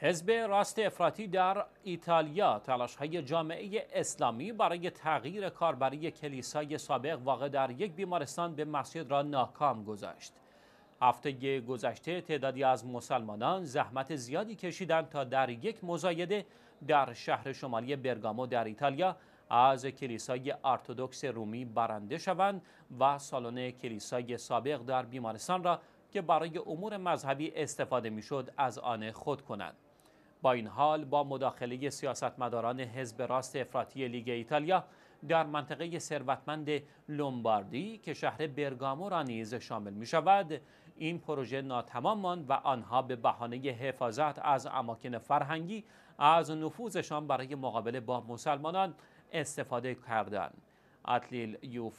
حزب راست افراطی در ایتالیا های جامعه اسلامی برای تغییر کاربری کلیسای سابق واقع در یک بیمارستان به مسجد را ناکام گذاشت. هفته گذشته تعدادی از مسلمانان زحمت زیادی کشیدند تا در یک مزایده در شهر شمالی برگامو در ایتالیا از کلیسای ارتودکس رومی برنده شوند و سالن کلیسای سابق در بیمارستان را که برای امور مذهبی استفاده میشد از آن خود کنند با این حال با مداخله سیاستمداران حزب راست افراطی لیگ ایتالیا در منطقه ثروتمند لومباردی که شهر برگامو را نیز شامل می شود این پروژه ناتمام ماند و آنها به بهانه حفاظت از اماکن فرهنگی از نفوذشان برای مقابله با مسلمانان استفاده کردند اتلیل یو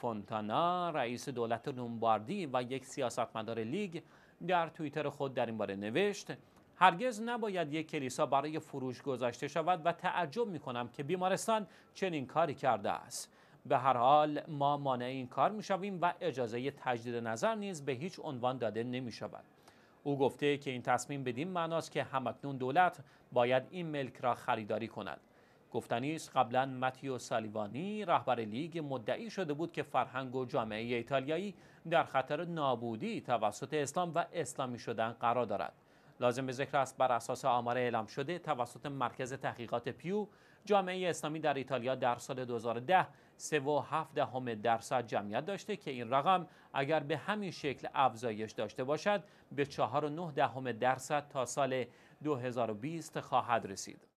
رئیس دولت لومباردی و یک سیاستمدار لیگ در توییتر خود در این باره نوشت هرگز نباید یک کلیسا برای فروش گذاشته شود و تعجب می کنم که بیمارستان چنین کاری کرده است به هر حال ما مانع این کار می شویم و اجازه تجدید نظر نیز به هیچ عنوان داده نمی شود او گفته که این تصمیم بدیم معناست که همکنون دولت باید این ملک را خریداری کند گفتنی است قبلا متیو سالیوانی رهبر لیگ مدعی شده بود که فرهنگ و جامعه ایتالیایی در خطر نابودی توسط اسلام و اسلامی شدن قرار دارد لازم به ذکر است بر اساس آمار اعلام شده توسط مرکز تحقیقات پیو جامعه اسلامی در ایتالیا در سال 2010 3.7 درصد جمعیت داشته که این رقم اگر به همین شکل افزایش داشته باشد به 4.9 درصد تا سال 2020 خواهد رسید